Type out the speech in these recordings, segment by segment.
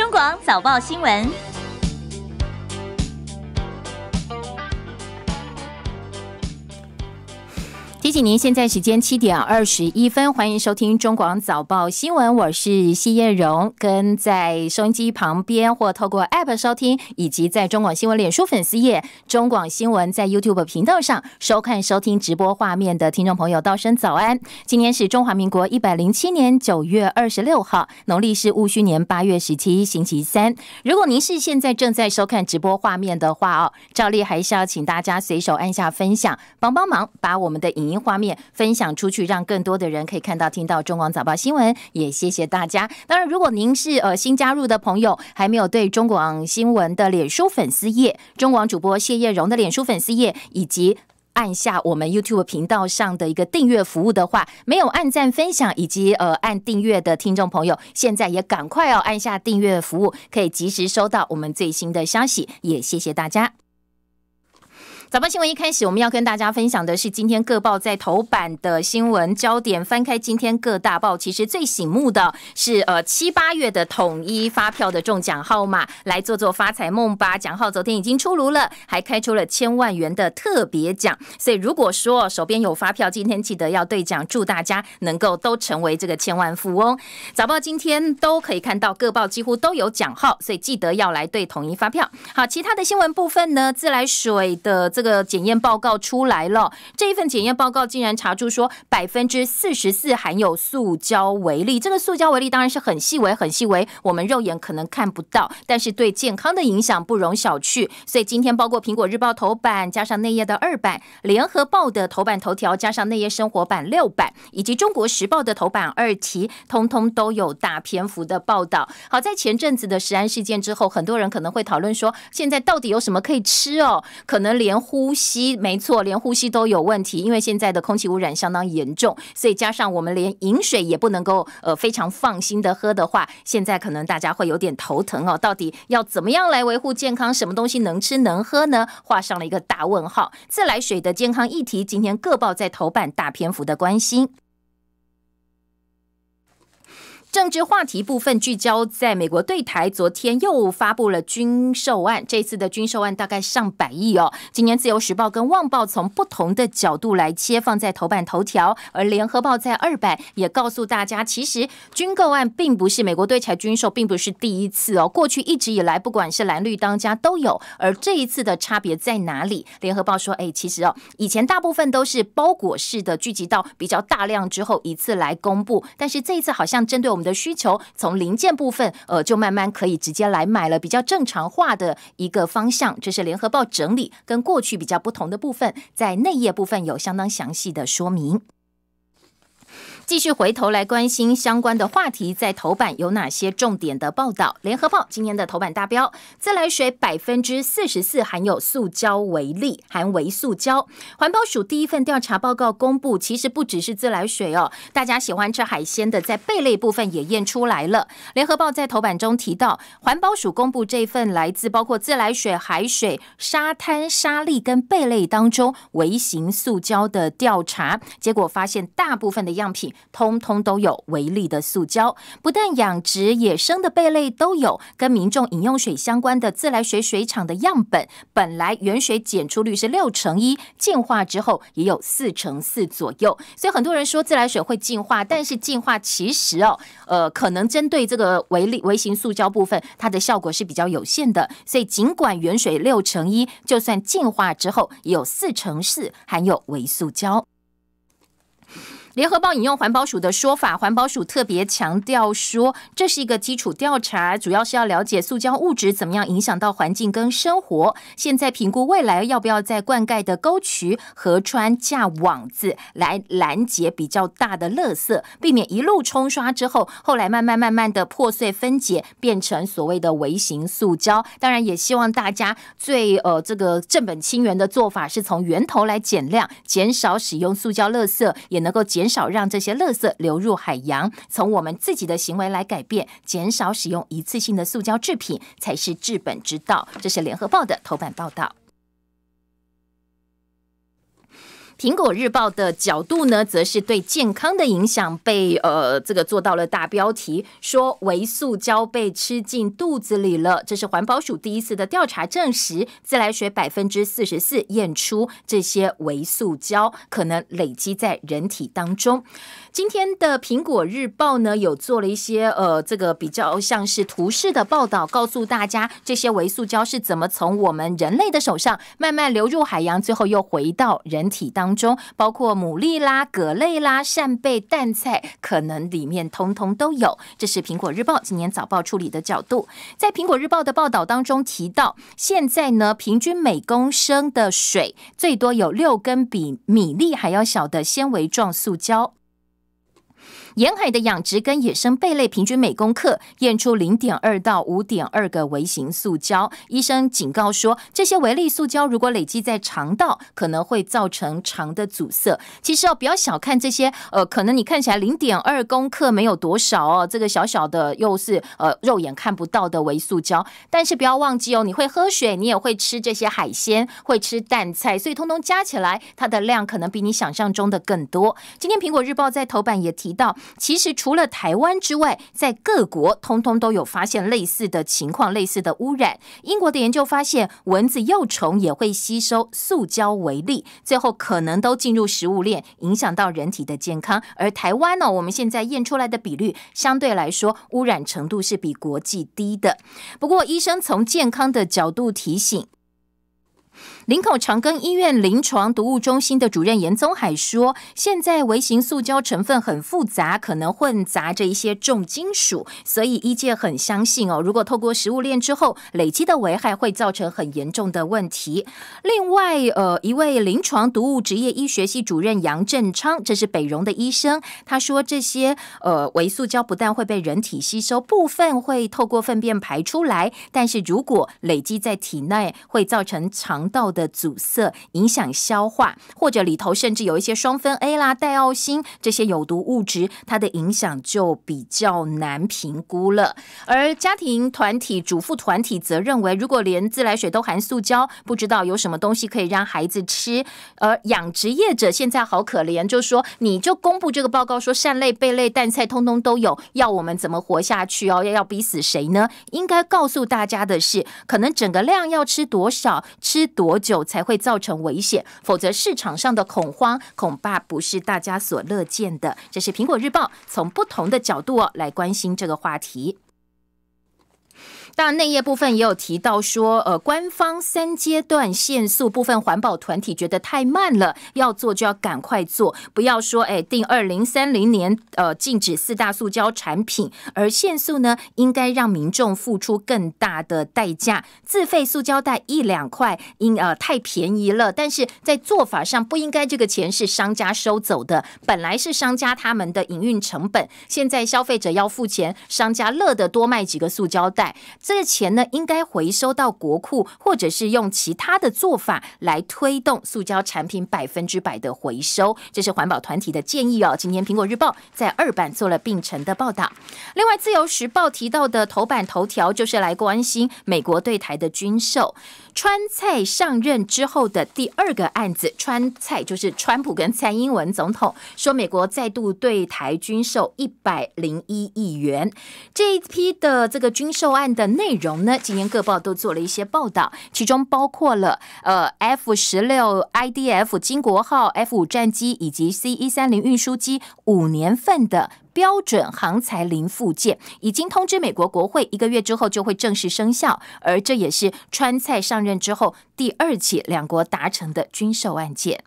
中广早报新闻。提醒您，现在时间七点二十一分，欢迎收听中广早报新闻，我是谢艳荣。跟在收音机旁边或透过 APP 收听，以及在中广新闻脸书粉丝页、中广新闻在 YouTube 频道上收看收听直播画面的听众朋友，道声早安。今天是中华民国一百零七年九月二十六号，农历是戊戌年八月十七，星期三。如果您是现在正在收看直播画面的话哦，照例还是要请大家随手按下分享，帮帮忙把我们的影。用。画面分享出去，让更多的人可以看到、听到中广早报新闻。也谢谢大家。当然，如果您是呃新加入的朋友，还没有对中广新闻的脸书粉丝页、中广主播谢叶荣的脸书粉丝页，以及按下我们 YouTube 频道上的一个订阅服务的话，没有按赞、分享以及呃按订阅的听众朋友，现在也赶快哦按下订阅服务，可以及时收到我们最新的消息。也谢谢大家。早报新闻一开始，我们要跟大家分享的是今天各报在头版的新闻焦点。翻开今天各大报，其实最醒目的是呃七八月的统一发票的中奖号码，来做做发财梦吧。奖号昨天已经出炉了，还开出了千万元的特别奖。所以如果说手边有发票，今天记得要兑奖。祝大家能够都成为这个千万富翁。早报今天都可以看到各报几乎都有奖号，所以记得要来兑统一发票。好，其他的新闻部分呢，自来水的。这个检验报告出来了，这一份检验报告竟然查出说百分之四十四含有塑胶微粒。这个塑胶微粒当然是很细微、很细微，我们肉眼可能看不到，但是对健康的影响不容小觑。所以今天包括《苹果日报》头版加上内页的二版，《联合报》的头版头条加上内页生活版六版，以及《中国时报》的头版二题，通通都有大篇幅的报道。好，在前阵子的食安事件之后，很多人可能会讨论说，现在到底有什么可以吃哦？可能连。呼吸没错，连呼吸都有问题，因为现在的空气污染相当严重，所以加上我们连饮水也不能够呃非常放心的喝的话，现在可能大家会有点头疼哦。到底要怎么样来维护健康？什么东西能吃能喝呢？画上了一个大问号。自来水的健康议题，今天各报在头版大篇幅的关心。政治话题部分聚焦在美国对台，昨天又发布了军售案，这次的军售案大概上百亿哦。今年自由时报跟旺报从不同的角度来切，放在头版头条，而联合报在二版也告诉大家，其实军购案并不是美国对台军售，并不是第一次哦。过去一直以来，不管是蓝绿当家都有，而这一次的差别在哪里？联合报说，哎，其实哦，以前大部分都是包裹式的聚集到比较大量之后一次来公布，但是这一次好像针对我。我们的需求从零件部分，呃，就慢慢可以直接来买了，比较正常化的一个方向。这是联合报整理，跟过去比较不同的部分，在内页部分有相当详细的说明。继续回头来关心相关的话题，在头版有哪些重点的报道？联合报今天的头版大标自来水百分之四十四含有塑胶为粒，含维塑胶。环保署第一份调查报告公布，其实不只是自来水哦，大家喜欢吃海鲜的，在贝类部分也验出来了。联合报在头版中提到，环保署公布这份来自包括自来水、海水、沙滩沙粒跟贝类当中微型塑胶的调查结果，发现大部分的样品。通通都有微粒的塑胶，不但养殖、野生的贝类都有，跟民众饮用水相关的自来水水厂的样本，本来原水检出率是六成一，净化之后也有四成四左右。所以很多人说自来水会净化，但是净化其实哦，呃，可能针对这个微粒、微型塑胶部分，它的效果是比较有限的。所以尽管原水六成一，就算净化之后也有四成四含有微塑胶。联合报引用环保署的说法，环保署特别强调说，这是一个基础调查，主要是要了解塑胶物质怎么样影响到环境跟生活。现在评估未来要不要在灌溉的沟渠、河川架网子来拦截比较大的垃圾，避免一路冲刷之后，后来慢慢慢慢的破碎分解，变成所谓的微型塑胶。当然，也希望大家最呃这个正本清源的做法，是从源头来减量，减少使用塑胶垃圾，也能够减。少让这些垃圾流入海洋，从我们自己的行为来改变，减少使用一次性的塑胶制品，才是治本之道。这是《联合报》的头版报道。苹果日报的角度呢，则是对健康的影响被呃这个做到了大标题，说维塑胶被吃进肚子里了。这是环保署第一次的调查证实，自来水百分之四十四验出这些维塑胶可能累积在人体当中。今天的苹果日报呢，有做了一些呃这个比较像是图示的报道，告诉大家这些维塑胶是怎么从我们人类的手上慢慢流入海洋，最后又回到人体当。当中包括牡蛎啦、蛤类啦、扇贝、蛋菜，可能里面通通都有。这是《苹果日报》今年早报处理的角度，在《苹果日报》的报道当中提到，现在呢，平均每公升的水最多有六根比米粒还要小的纤维状塑胶。沿海的养殖跟野生贝类，平均每公克验出零点二到五点二个微型塑胶。医生警告说，这些微粒塑胶如果累积在肠道，可能会造成肠的阻塞。其实哦，不要小看这些，呃，可能你看起来零点二公克没有多少哦，这个小小的又是呃肉眼看不到的微塑胶。但是不要忘记哦，你会喝水，你也会吃这些海鲜，会吃蛋菜，所以通通加起来，它的量可能比你想象中的更多。今天《苹果日报》在头版也提到。其实除了台湾之外，在各国通通都有发现类似的情况、类似的污染。英国的研究发现，蚊子幼虫也会吸收塑胶为例，最后可能都进入食物链，影响到人体的健康。而台湾呢，我们现在验出来的比率相对来说，污染程度是比国际低的。不过，医生从健康的角度提醒。林口长庚医院临床毒物中心的主任严宗海说：“现在微型塑胶成分很复杂，可能混杂着一些重金属，所以医界很相信哦。如果透过食物链之后累积的危害，会造成很严重的问题。另外，呃，一位临床毒物职业医学系主任杨振昌，这是北荣的医生，他说这些呃微塑胶不但会被人体吸收，部分会透过粪便排出来，但是如果累积在体内，会造成肠道的阻塞影响消化，或者里头甚至有一些双酚 A 啦、代奥辛这些有毒物质，它的影响就比较难评估了。而家庭团体、主妇团体则认为，如果连自来水都含塑胶，不知道有什么东西可以让孩子吃。而养殖业者现在好可怜，就说，你就公布这个报告，说扇贝、贝类、蛋菜通通都有，要我们怎么活下去哦？要要逼死谁呢？应该告诉大家的是，可能整个量要吃多少，吃多久。久才会造成危险，否则市场上的恐慌恐怕不是大家所乐见的。这是苹果日报从不同的角度哦来关心这个话题。但内页部分也有提到说，呃，官方三阶段限塑部分，环保团体觉得太慢了，要做就要赶快做，不要说，哎，定二零三零年，呃，禁止四大塑胶产品，而限塑呢，应该让民众付出更大的代价，自费塑胶袋一两块，因呃太便宜了，但是在做法上不应该这个钱是商家收走的，本来是商家他们的营运成本，现在消费者要付钱，商家乐得多卖几个塑胶袋。这个钱呢，应该回收到国库，或者是用其他的做法来推动塑胶产品百分之百的回收。这是环保团体的建议哦。今天《苹果日报》在二版做了并成的报道。另外，《自由时报》提到的头版头条就是来关心美国对台的军售。川菜上任之后的第二个案子，川菜就是川普跟蔡英文总统说，美国再度对台军售一百零一亿元。这一批的这个军售案的。内容呢？今年各报都做了一些报道，其中包括了呃，F 十六、IDF 金国号、F 五战机以及 C 一三零运输机五年份的标准航材零附件，已经通知美国国会，一个月之后就会正式生效。而这也是川菜上任之后第二起两国达成的军售案件。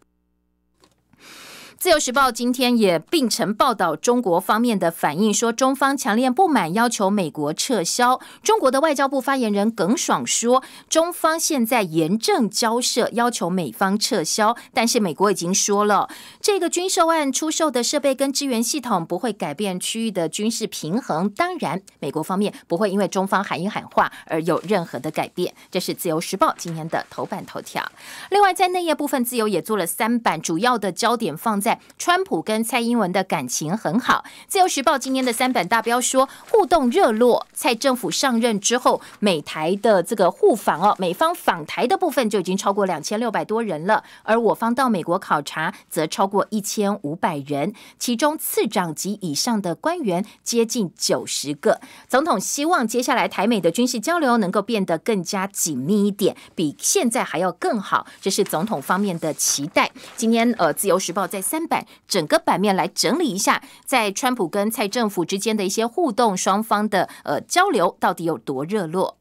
自由时报今天也并曾报道中国方面的反应，说中方强烈不满，要求美国撤销。中国的外交部发言人耿爽说，中方现在严正交涉，要求美方撤销。但是美国已经说了，这个军售案出售的设备跟支援系统不会改变区域的军事平衡。当然，美国方面不会因为中方喊一喊话而有任何的改变。这是自由时报今天的头版头条。另外，在内页部分，自由也做了三版，主要的焦点放在。川普跟蔡英文的感情很好，《自由时报》今天的三版大标说互动热络。蔡政府上任之后，美台的这个互访哦，美方访台的部分就已经超过两千六百多人了，而我方到美国考察则超过一千五百人，其中次长及以上的官员接近九十个。总统希望接下来台美的军事交流能够变得更加紧密一点，比现在还要更好，这是总统方面的期待。今天呃，《自由时报》在三。版整个版面来整理一下，在川普跟蔡政府之间的一些互动，双方的呃交流到底有多热络？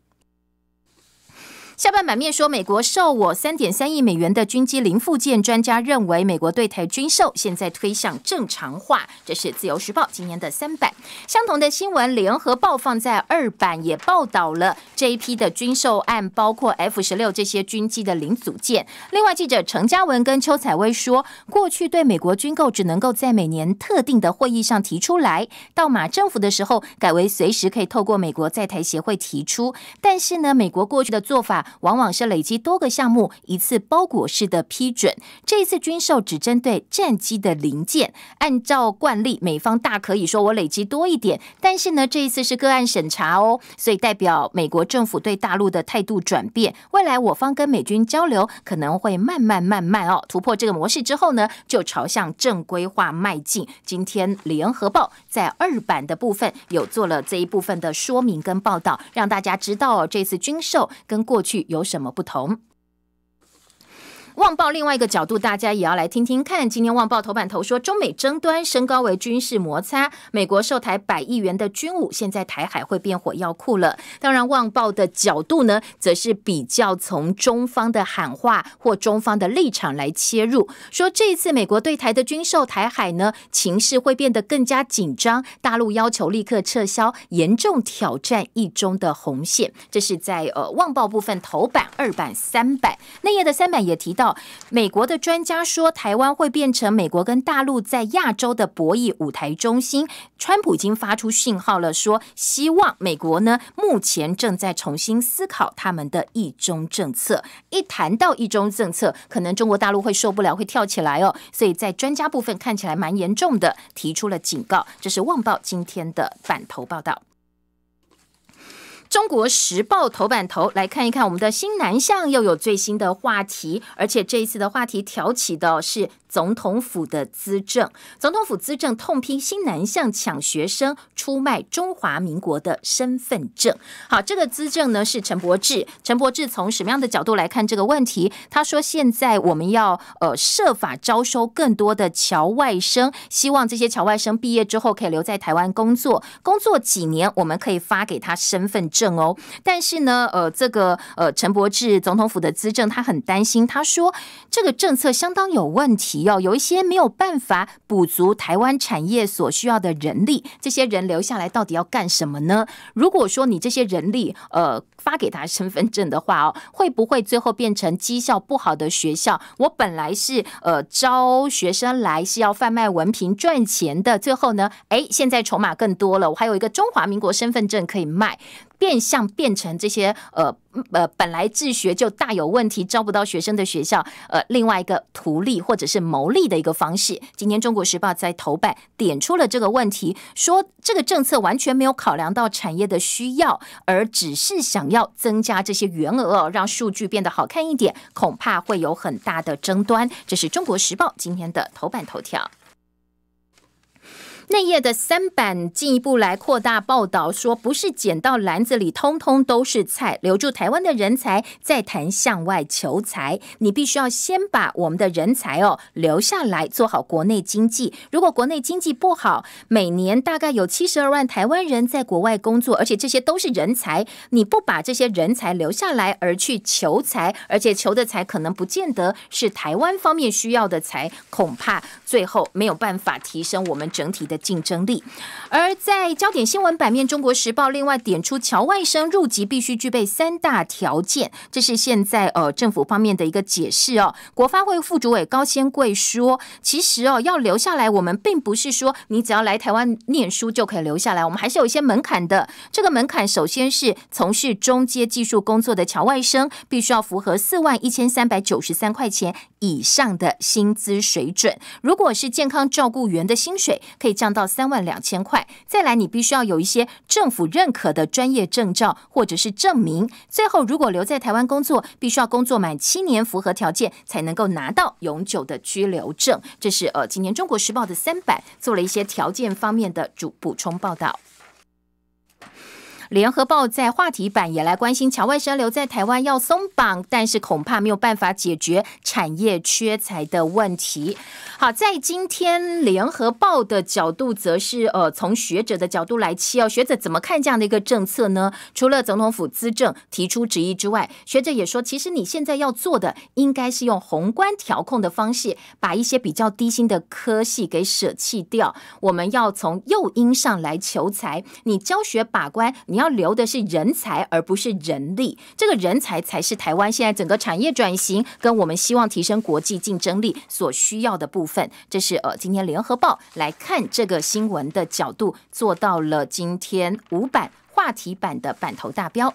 下半版面说，美国售我三点三亿美元的军机零附件。专家认为，美国对台军售现在推向正常化。这是《自由时报》今年的三版，相同的新闻，《联合报》放在二版也报道了这一批的军售案，包括 F 十六这些军机的零组件。另外，记者程嘉文跟邱采薇说，过去对美国军购只能够在每年特定的会议上提出来，到马政府的时候改为随时可以透过美国在台协会提出。但是呢，美国过去的做法。往往是累积多个项目一次包裹式的批准。这一次军售只针对战机的零件，按照惯例，美方大可以说我累积多一点，但是呢，这一次是个案审查哦，所以代表美国政府对大陆的态度转变。未来我方跟美军交流可能会慢慢慢慢哦，突破这个模式之后呢，就朝向正规化迈进。今天《联合报》在二版的部分有做了这一部分的说明跟报道，让大家知道这次军售跟过去。有什么不同？旺报》另外一个角度，大家也要来听听看。今天《旺报》头版头说，中美争端升高为军事摩擦，美国售台百亿元的军武，现在台海会变火药库了。当然，《旺报》的角度呢，则是比较从中方的喊话或中方的立场来切入，说这一次美国对台的军售，台海呢情势会变得更加紧张。大陆要求立刻撤销严重挑战一中的红线。这是在呃，《旺报》部分头版、二版、三版内页的三版也提到。美国的专家说，台湾会变成美国跟大陆在亚洲的博弈舞台中心。川普已经发出讯号了，说希望美国呢目前正在重新思考他们的“一中”政策。一谈到“一中”政策，可能中国大陆会受不了，会跳起来哦。所以在专家部分看起来蛮严重的，提出了警告。这是《旺报》今天的反头报道。中国时报头版头来看一看，我们的新南向又有最新的话题，而且这一次的话题挑起的是。总统府的资政，总统府资政痛批新南向抢学生，出卖中华民国的身份证。好，这个资政呢是陈柏志。陈柏志从什么样的角度来看这个问题？他说，现在我们要呃设法招收更多的侨外生，希望这些侨外生毕业之后可以留在台湾工作，工作几年我们可以发给他身份证哦。但是呢，呃，这个呃陈柏志总统府的资政他很担心，他说这个政策相当有问题。要有一些没有办法补足台湾产业所需要的人力，这些人留下来到底要干什么呢？如果说你这些人力，呃，发给他身份证的话哦，会不会最后变成绩效不好的学校？我本来是呃招学生来是要贩卖文凭赚钱的，最后呢，哎，现在筹码更多了，我还有一个中华民国身份证可以卖。变相变成这些呃呃本来自学就大有问题、招不到学生的学校，呃另外一个图利或者是牟利的一个方式。今天《中国时报》在头版点出了这个问题，说这个政策完全没有考量到产业的需要，而只是想要增加这些原额，让数据变得好看一点，恐怕会有很大的争端。这是《中国时报》今天的头版头条。内页的三版进一步来扩大报道，说不是捡到篮子里通通都是菜，留住台湾的人才，再谈向外求财。你必须要先把我们的人才哦留下来，做好国内经济。如果国内经济不好，每年大概有七十二万台湾人在国外工作，而且这些都是人才。你不把这些人才留下来而去求财，而且求的财可能不见得是台湾方面需要的财，恐怕最后没有办法提升我们整体的。竞争力，而在焦点新闻版面，《中国时报》另外点出，侨外生入籍必须具备三大条件，这是现在呃政府方面的一个解释哦。国发会副主委高千贵说，其实哦要留下来，我们并不是说你只要来台湾念书就可以留下来，我们还是有一些门槛的。这个门槛首先是从事中阶技术工作的侨外生，必须要符合四万一千三百九十三块钱以上的薪资水准。如果是健康照顾员的薪水，可以降。到三万两千块，再来你必须要有一些政府认可的专业证照或者是证明。最后，如果留在台湾工作，必须要工作满七年，符合条件才能够拿到永久的居留证。这是呃，今年中国时报的三版做了一些条件方面的主补充报道。联合报在话题版也来关心，乔外生留在台湾要松绑，但是恐怕没有办法解决产业缺才的问题。好，在今天联合报的角度，则是呃从学者的角度来切哦，学者怎么看这样的一个政策呢？除了总统府资政提出质疑之外，学者也说，其实你现在要做的，应该是用宏观调控的方式，把一些比较低薪的科系给舍弃掉。我们要从诱因上来求财，你教学把关，你。要留的是人才，而不是人力。这个人才才是台湾现在整个产业转型跟我们希望提升国际竞争力所需要的部分。这是呃，今天联合报来看这个新闻的角度，做到了今天五版话题版的版头大标。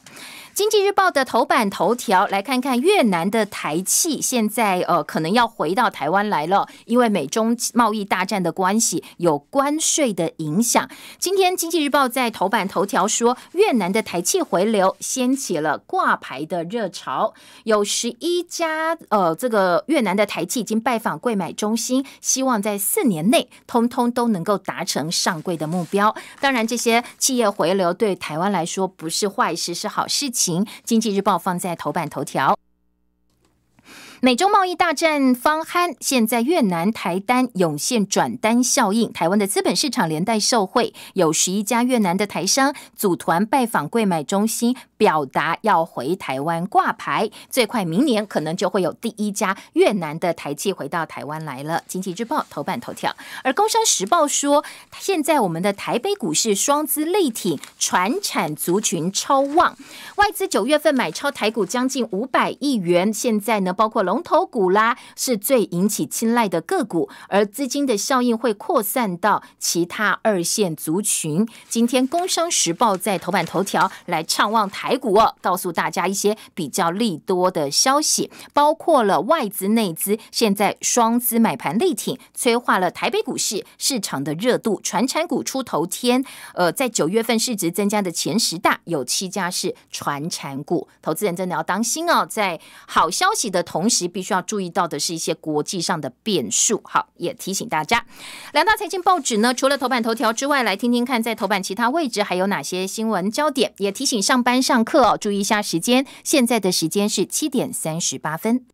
经济日报的头版头条，来看看越南的台企现在呃可能要回到台湾来了，因为美中贸易大战的关系，有关税的影响。今天经济日报在头版头条说，越南的台气回流掀起了挂牌的热潮，有十一家呃这个越南的台企已经拜访柜买中心，希望在四年内通通都能够达成上柜的目标。当然，这些企业回流对台湾来说不是坏事，是好事情。《经济日报》放在头版头条。美中贸易大战方酣，现在越南台单涌现转单效应，台湾的资本市场连带受惠，有十一家越南的台商组团拜访贵买中心，表达要回台湾挂牌，最快明年可能就会有第一家越南的台企回到台湾来了。经济日报头版头条，而工商时报说，现在我们的台北股市双资力挺，产族群超旺，外资九月份买超台股将近五百亿元，现在呢，包括龙。龙头股啦是最引起青睐的个股，而资金的效应会扩散到其他二线族群。今天《工商时报》在头版头条来畅望台股，告诉大家一些比较利多的消息，包括了外资、内资现在双资买盘力挺，催化了台北股市市场的热度。传产股出头天，呃，在九月份市值增加的前十大有七家是传产股，投资人真的要当心哦，在好消息的同时。必须要注意到的是一些国际上的变数，好，也提醒大家，两大财经报纸呢，除了头版头条之外，来听听看在头版其他位置还有哪些新闻焦点，也提醒上班上课哦，注意一下时间，现在的时间是七点三十八分。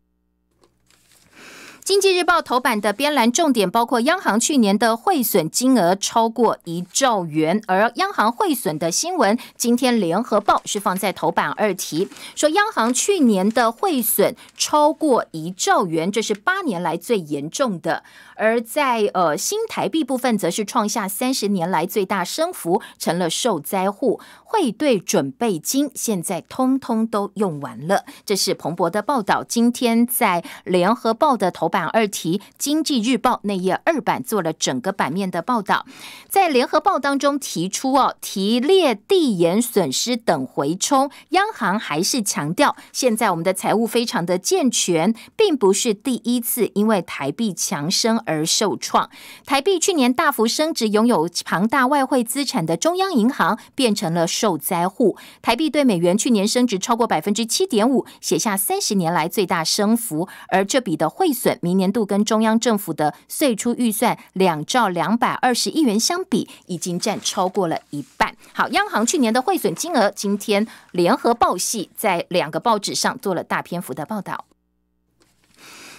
经济日报头版的编栏重点包括央行去年的汇损金额超过一兆元，而央行汇损的新闻，今天联合报是放在头版二题，说央行去年的汇损超过一兆元，这是八年来最严重的。而在呃新台币部分，则是创下三十年来最大升幅，成了受灾户，汇兑准备金现在通通都用完了。这是彭博的报道，今天在联合报的头。版二题，《经济日报》内页二版做了整个版面的报道，在《联合报》当中提出哦，提列地延损失等回冲，央行还是强调，现在我们的财务非常的健全，并不是第一次因为台币强升而受创。台币去年大幅升值，拥有庞大外汇资产的中央银行变成了受灾户。台币对美元去年升值超过百分之七点五，写下三十年来最大升幅，而这笔的汇损。明年度跟中央政府的岁出预算两兆两百二十亿元相比，已经占超过了一半。好，央行去年的汇损金额，今天联合报系在两个报纸上做了大篇幅的报道。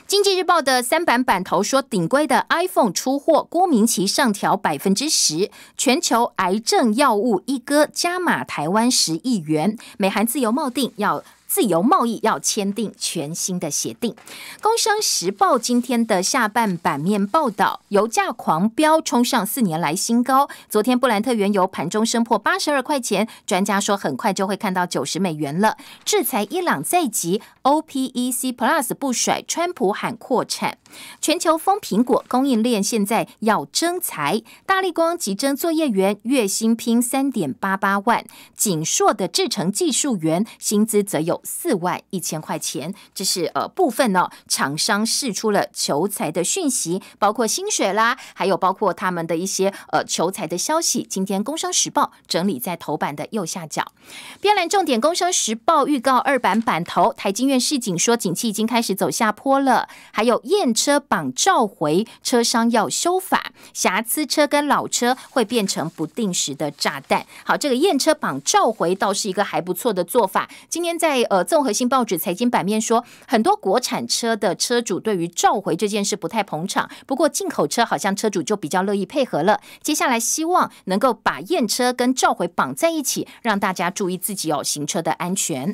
经济日报的三版版头说，顶规的 iPhone 出货，郭明奇上调百分之十。全球癌症药物一哥加码台湾十亿元，美韩自由贸定要。自由贸易要签订全新的协定，《工商时报》今天的下半版面报道，油价狂飙冲上四年来新高。昨天布兰特原油盘中升破八十二块钱，专家说很快就会看到九十美元了。制裁伊朗在即，OPEC Plus 不甩，川普喊扩产。全球疯苹果供应链现在要争财，大力光急征作业员，月薪拼三点八八万。景硕的制程技术员薪资则有。四万一千块钱，这是呃部分呢。厂商释出了求财的讯息，包括薪水啦，还有包括他们的一些呃求财的消息。今天《工商时报》整理在头版的右下角。边栏重点，《工商时报》预告二版版头。台经院市警说，景气已经开始走下坡了。还有验车榜召回，车商要修法，瑕疵车跟老车会变成不定时的炸弹。好，这个验车榜召回倒是一个还不错的做法。今天在。呃，综合性报纸财经版面说，很多国产车的车主对于召回这件事不太捧场，不过进口车好像车主就比较乐意配合了。接下来希望能够把验车跟召回绑在一起，让大家注意自己有行车的安全。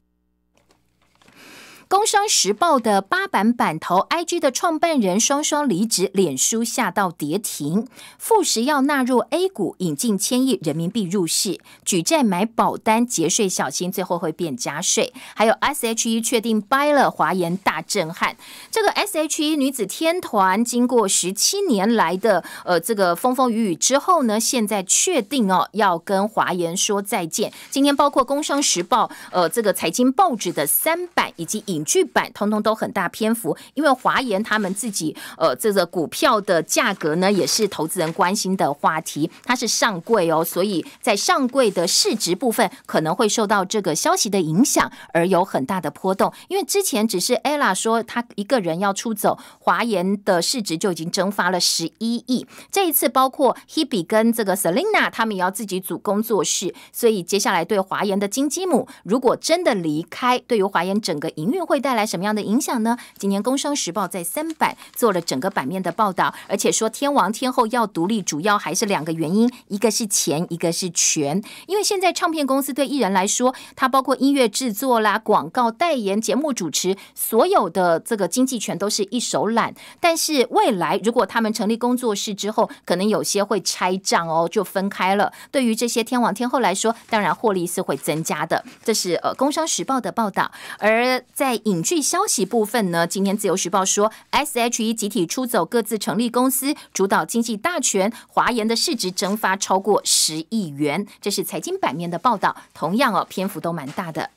工商时报的八版版头，IG 的创办人双双离职，脸书下到跌停，富时要纳入 A 股，引进千亿人民币入市，举债买保单，节税小心，最后会变加税。还有 SHE 确定掰了华研，大震撼。这个 SHE 女子天团，经过十七年来的呃这个风风雨雨之后呢，现在确定哦要跟华研说再见。今天包括工商时报，呃这个财经报纸的三版以及影。剧版通通都很大篇幅，因为华研他们自己呃这个股票的价格呢，也是投资人关心的话题，它是上柜哦，所以在上柜的市值部分可能会受到这个消息的影响而有很大的波动。因为之前只是 Ella 说他一个人要出走，华研的市值就已经蒸发了十一亿。这一次包括 Hebe 跟这个 Selina 他们也要自己组工作室，所以接下来对华研的金基母如果真的离开，对于华研整个营运。会带来什么样的影响呢？今年《工商时报》在三版做了整个版面的报道，而且说天王天后要独立，主要还是两个原因，一个是钱，一个是权。因为现在唱片公司对艺人来说，它包括音乐制作啦、广告代言、节目主持，所有的这个经济权都是一手揽。但是未来如果他们成立工作室之后，可能有些会拆账哦，就分开了。对于这些天王天后来说，当然获利是会增加的。这是呃《工商时报》的报道，而在。影剧消息部分呢？今天《自由时报》说，S.H.E 集体出走，各自成立公司，主导经济大权。华研的市值蒸发超过十亿元，这是财经版面的报道，同样哦，篇幅都蛮大的。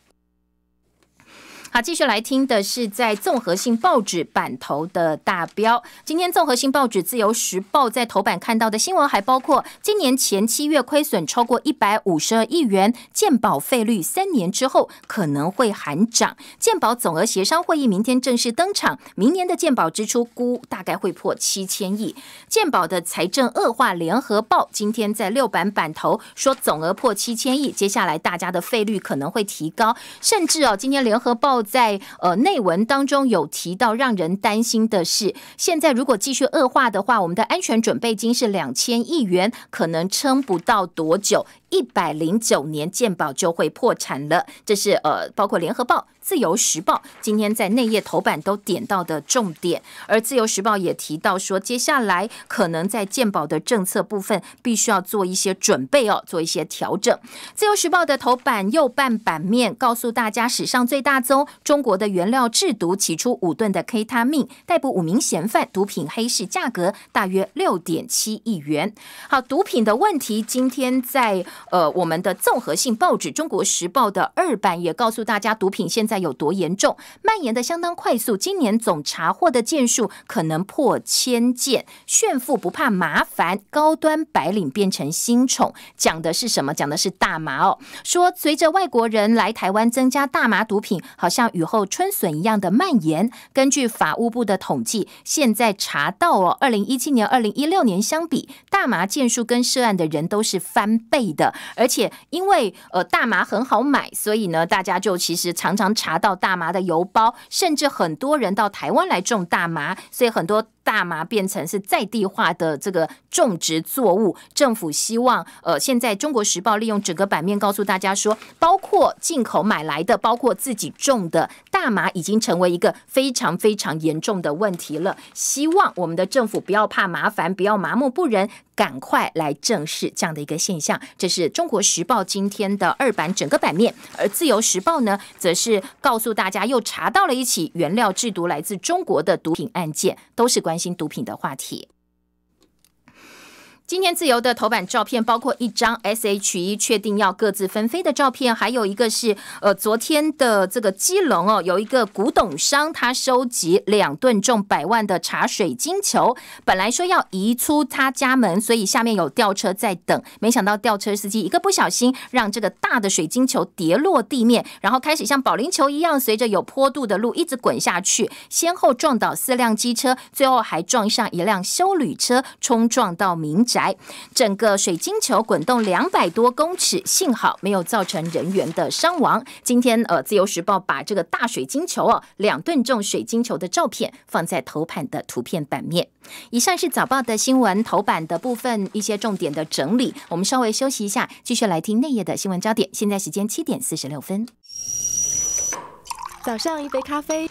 好，继续来听的是在综合性报纸版头的大标。今天综合性报纸《自由时报》在头版看到的新闻，还包括今年前七月亏损超过一百五十二亿元，鉴保费率三年之后可能会含涨，鉴保总额协商会议明天正式登场，明年的鉴保支出估大概会破七千亿，鉴保的财政恶化。联合报今天在六版版头说总额破七千亿，接下来大家的费率可能会提高，甚至哦，今天联合报。在呃内文当中有提到，让人担心的是，现在如果继续恶化的话，我们的安全准备金是两千亿元，可能撑不到多久。一百零九年鉴保就会破产了，这是呃，包括联合报、自由时报今天在内页头版都点到的重点。而自由时报也提到说，接下来可能在鉴保的政策部分，必须要做一些准备哦，做一些调整。自由时报的头版右半版面告诉大家，史上最大宗中国的原料制毒起出五吨的 K 他命，逮捕五名嫌犯，毒品黑市价格大约六点七亿元。好，毒品的问题，今天在。呃，我们的综合性报纸《中国时报》的二版也告诉大家，毒品现在有多严重，蔓延的相当快速。今年总查获的件数可能破千件。炫富不怕麻烦，高端白领变成新宠，讲的是什么？讲的是大麻哦。说随着外国人来台湾增加，大麻毒品好像雨后春笋一样的蔓延。根据法务部的统计，现在查到了，二零一七年、二零一六年相比，大麻件数跟涉案的人都是翻倍的。而且，因为呃大麻很好买，所以呢，大家就其实常常查到大麻的邮包，甚至很多人到台湾来种大麻，所以很多。大麻变成是在地化的这个种植作物，政府希望，呃，现在《中国时报》利用整个版面告诉大家说，包括进口买来的，包括自己种的大麻，已经成为一个非常非常严重的问题了。希望我们的政府不要怕麻烦，不要麻木不仁，赶快来正视这样的一个现象。这是《中国时报》今天的二版整个版面，而《自由时报》呢，则是告诉大家又查到了一起原料制毒来自中国的毒品案件，都是关。关心毒品的话题。今天自由的头版照片，包括一张 S.H.E 确定要各自分飞的照片，还有一个是呃昨天的这个基隆哦，有一个古董商他收集两吨重百万的茶水晶球，本来说要移出他家门，所以下面有吊车在等，没想到吊车司机一个不小心，让这个大的水晶球跌落地面，然后开始像保龄球一样，随着有坡度的路一直滚下去，先后撞倒四辆机车，最后还撞上一辆修旅车，冲撞到民。宅整个水晶球滚动两百多公尺，幸好没有造成人员的伤亡。今天呃，《自由时报》把这个大水晶球哦，两吨重水晶球的照片放在头版的图片版面。以上是早报的新闻头版的部分一些重点的整理。我们稍微休息一下，继续来听内页的新闻焦点。现在时间七点四十六分，早上一杯咖啡。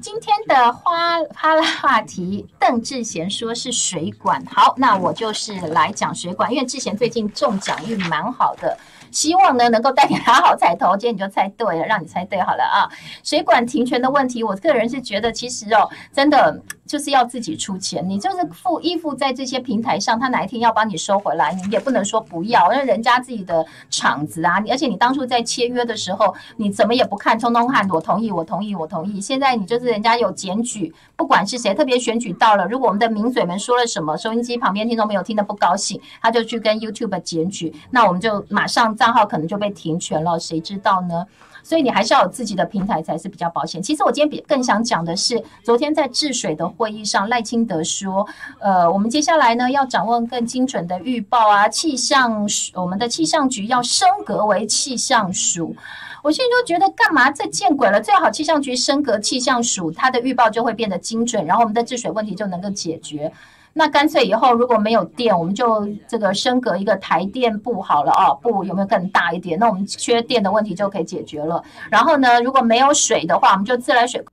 今天的花花话题，邓志贤说是水管。好，那我就是来讲水管，因为志贤最近中奖运蛮好的。希望呢能够带给他好彩头，今天你就猜对了，让你猜对好了啊！水管停权的问题，我个人是觉得，其实哦，真的就是要自己出钱，你就是付依附在这些平台上，他哪一天要帮你收回来，你也不能说不要，因为人家自己的厂子啊。你而且你当初在签约的时候，你怎么也不看，通通看，我同意，我同意，我同意。现在你就是人家有检举，不管是谁，特别选举到了，如果我们的名嘴们说了什么，收音机旁边听众朋友听得不高兴，他就去跟 YouTube 检举，那我们就马上。账号可能就被停权了，谁知道呢？所以你还是要有自己的平台才是比较保险。其实我今天比更想讲的是，昨天在治水的会议上，赖清德说，呃，我们接下来呢要掌握更精准的预报啊，气象我们的气象局要升格为气象署。我现在就觉得，干嘛这见鬼了？最好气象局升格气象署，它的预报就会变得精准，然后我们的治水问题就能够解决。那干脆以后如果没有电，我们就这个升格一个台电部好了啊，部有没有更大一点？那我们缺电的问题就可以解决了。然后呢，如果没有水的话，我们就自来水。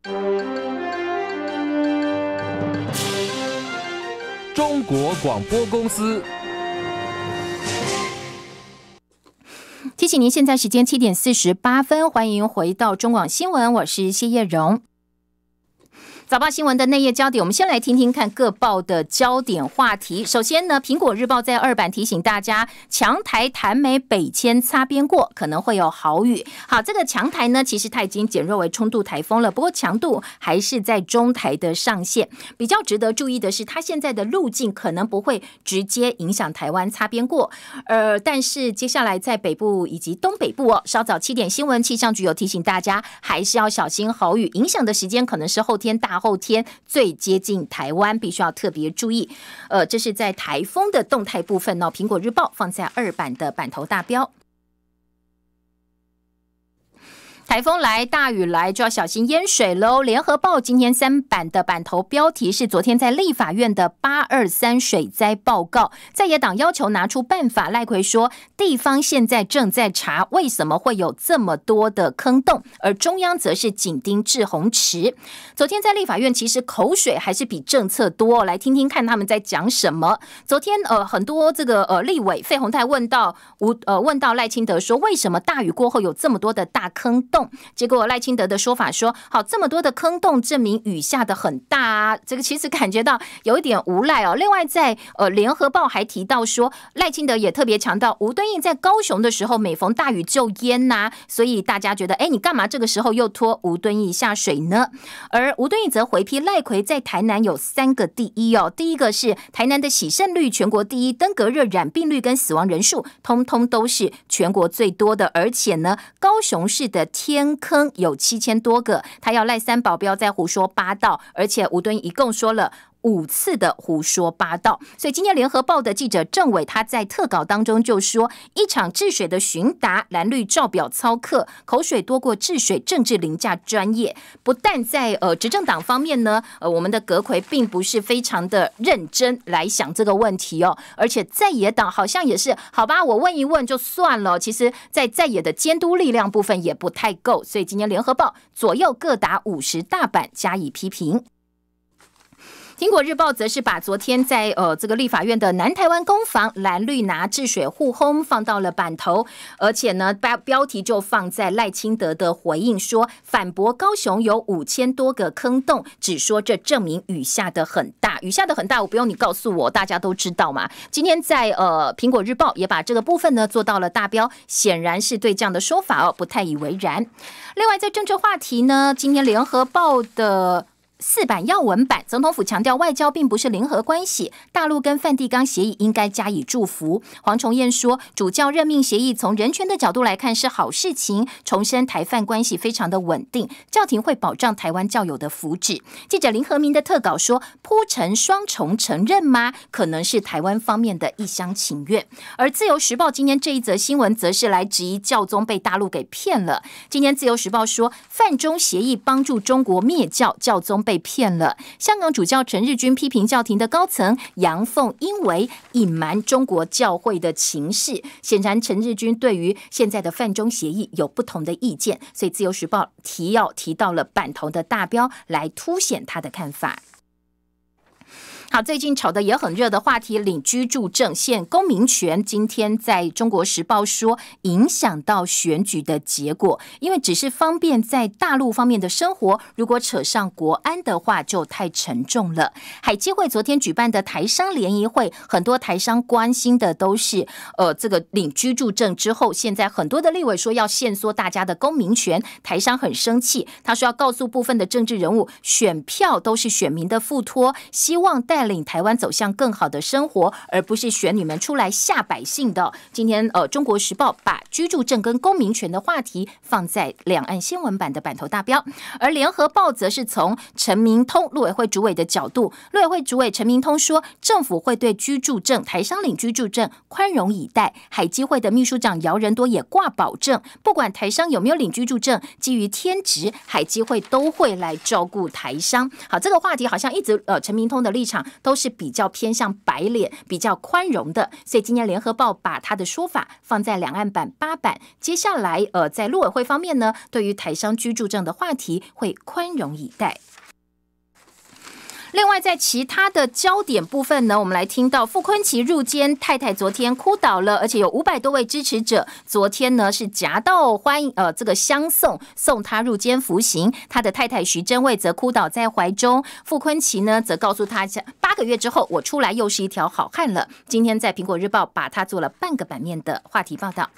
中国广播公司提醒您，现在时间七点四十八分，欢迎回到中广新闻，我是谢叶荣。早报新闻的内页焦点，我们先来听听看各报的焦点话题。首先呢，苹果日报在二版提醒大家，强台台美北迁擦边过，可能会有豪雨。好，这个强台呢，其实它已经减弱为中度台风了，不过强度还是在中台的上限。比较值得注意的是，它现在的路径可能不会直接影响台湾擦边过，呃，但是接下来在北部以及东北部哦，稍早七点新闻气象局有提醒大家，还是要小心豪雨影响的时间可能是后天大。后天最接近台湾，必须要特别注意。呃，这是在台风的动态部分呢。苹果日报放在二版的版头大标。台风来，大雨来，就要小心淹水喽。联合报今天三版的版头标题是昨天在立法院的八二三水灾报告，在野党要求拿出办法，赖奎说地方现在正在查为什么会有这么多的坑洞，而中央则是紧盯志洪池。昨天在立法院，其实口水还是比政策多，来听听看他们在讲什么。昨天呃，很多这个呃立委费洪泰问到吴呃，问到赖清德说为什么大雨过后有这么多的大坑洞？结果赖清德的说法说，好这么多的坑洞，证明雨下的很大啊。这个其实感觉到有一点无赖哦。另外，在呃联合报还提到说，赖清德也特别强调吴敦义在高雄的时候，每逢大雨就淹呐，所以大家觉得，哎，你干嘛这个时候又拖吴敦义下水呢？而吴敦义则回批赖奎在台南有三个第一哦，第一个是台南的喜胜率全国第一，登革热染病率跟死亡人数，通通都是全国最多的，而且呢，高雄市的。天坑有七千多个，他要赖三保镖在胡说八道，而且吴敦一共说了。五次的胡说八道，所以今天联合报的记者郑伟他在特稿当中就说：一场治水的巡达蓝绿照表操课，口水多过治水，政治凌驾专业。不但在呃执政党方面呢，呃我们的阁奎并不是非常的认真来想这个问题哦，而且在野党好像也是，好吧，我问一问就算了。其实，在在野的监督力量部分也不太够，所以今天联合报左右各打五十大板加以批评。苹果日报则是把昨天在呃这个立法院的南台湾攻防蓝绿拿治水互轰放到了版头，而且呢标标题就放在赖清德的回应说反驳高雄有五千多个坑洞，只说这证明雨下的很大，雨下的很大，我不用你告诉我，大家都知道嘛。今天在呃苹果日报也把这个部分呢做到了大标，显然是对这样的说法哦不太以为然。另外在政治话题呢，今天联合报的。四版要文版，总统府强调外交并不是零和关系，大陆跟梵蒂冈协议应该加以祝福。黄崇彦说，主教任命协议从人权的角度来看是好事情，重申台梵关系非常的稳定，教廷会保障台湾教友的福祉。记者林和明的特稿说，铺陈双重承认吗？可能是台湾方面的一厢情愿。而自由时报今天这一则新闻则是来质疑教宗被大陆给骗了。今天自由时报说，范中协议帮助中国灭教，教宗。被骗了。香港主教陈日军批评教廷的高层杨凤因为隐瞒中国教会的情势，显然陈日军对于现在的范中协议有不同的意见，所以自由时报提要提到了版头的大标来凸显他的看法。好，最近炒的也很热的话题，领居住证限公民权。今天在中国时报说，影响到选举的结果，因为只是方便在大陆方面的生活，如果扯上国安的话，就太沉重了。海基会昨天举办的台商联谊会，很多台商关心的都是，呃，这个领居住证之后，现在很多的立委说要限缩大家的公民权，台商很生气，他说要告诉部分的政治人物，选票都是选民的附托，希望带。带领台湾走向更好的生活，而不是选你们出来吓百姓的。今天，呃，《中国时报》把居住证跟公民权的话题放在两岸新闻版的版头大标，而《联合报》则是从陈明通陆委会主委的角度。陆委会主委陈明通说，政府会对居住证台商领居住证宽容以待。海基会的秘书长姚仁多也挂保证，不管台商有没有领居住证，基于天职，海基会都会来照顾台商。好，这个话题好像一直呃，陈明通的立场。都是比较偏向白脸，比较宽容的，所以今年联合报把他的说法放在两岸版八版。接下来，呃，在陆委会方面呢，对于台商居住证的话题会宽容以待。另外，在其他的焦点部分呢，我们来听到傅坤奇入监，太太昨天哭倒了，而且有五百多位支持者昨天呢是夹道欢迎，呃，这个相送送他入监服刑。他的太太徐贞蔚则哭倒在怀中，傅坤奇呢则告诉他八个月之后我出来又是一条好汉了。今天在《苹果日报》把它做了半个版面的话题报道。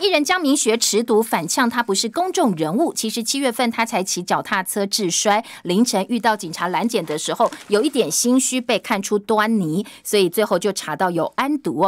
艺人江明学持毒反呛他不是公众人物，其实七月份他才骑脚踏车致摔，凌晨遇到警察拦检的时候。有一点心虚，被看出端倪，所以最后就查到有安毒。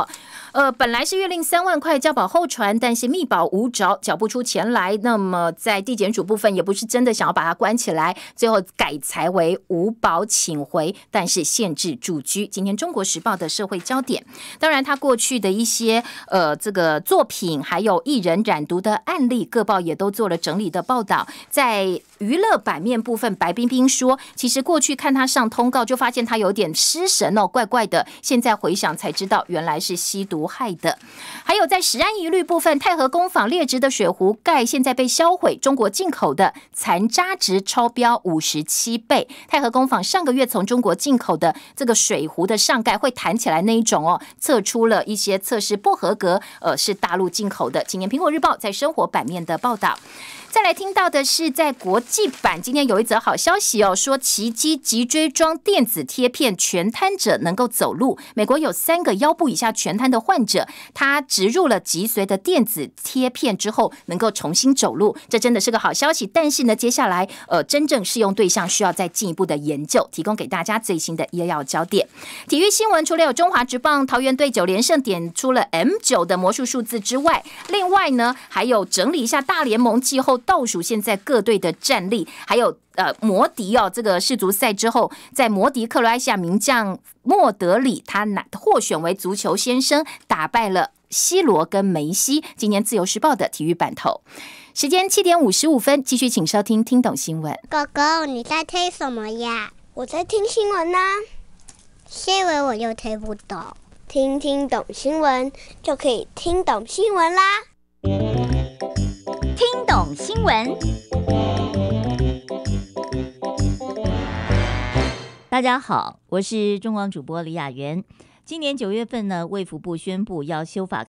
呃，本来是月令三万块交保候传，但是密保无着，缴不出钱来。那么在地检署部分，也不是真的想要把他关起来，最后改裁为无保请回，但是限制住居。今天中国时报的社会焦点，当然他过去的一些呃这个作品，还有艺人染毒的案例，各报也都做了整理的报道，在。娱乐版面部分，白冰冰说：“其实过去看他上通告，就发现他有点失神哦，怪怪的。现在回想才知道，原来是吸毒害的。”还有在食安疑虑部分，太和工坊劣质的水壶盖现在被销毁，中国进口的残渣值超标五十七倍。太和工坊上个月从中国进口的这个水壶的上盖会弹起来那一种哦，测出了一些测试不合格，呃，是大陆进口的。今年苹果日报在生活版面的报道。再来听到的是，在国际版今天有一则好消息哦，说奇迹脊椎装电子贴片，全瘫者能够走路。美国有三个腰部以下全瘫的患者，他植入了脊髓的电子贴片之后，能够重新走路，这真的是个好消息。但是呢，接下来呃，真正适用对象需要再进一步的研究。提供给大家最新的医药焦点、体育新闻。除了有中华职棒桃园队九连胜，点出了 M 九的魔术数字之外，另外呢，还有整理一下大联盟季后。倒数现在各队的战力，还有呃摩迪哦，这个世足赛之后，在摩迪克罗埃西亚名将莫德里他获选为足球先生，打败了 C 罗跟梅西。今年自由时报的体育版头，时间七点五十五分，继续请收听听懂新闻。狗狗你在听什么呀？我在听新闻呢。新闻我又听不懂，听听懂新闻就可以听懂新闻啦。听懂新闻，大家好，我是中广主播李雅媛。今年九月份呢，卫福部宣布要修法。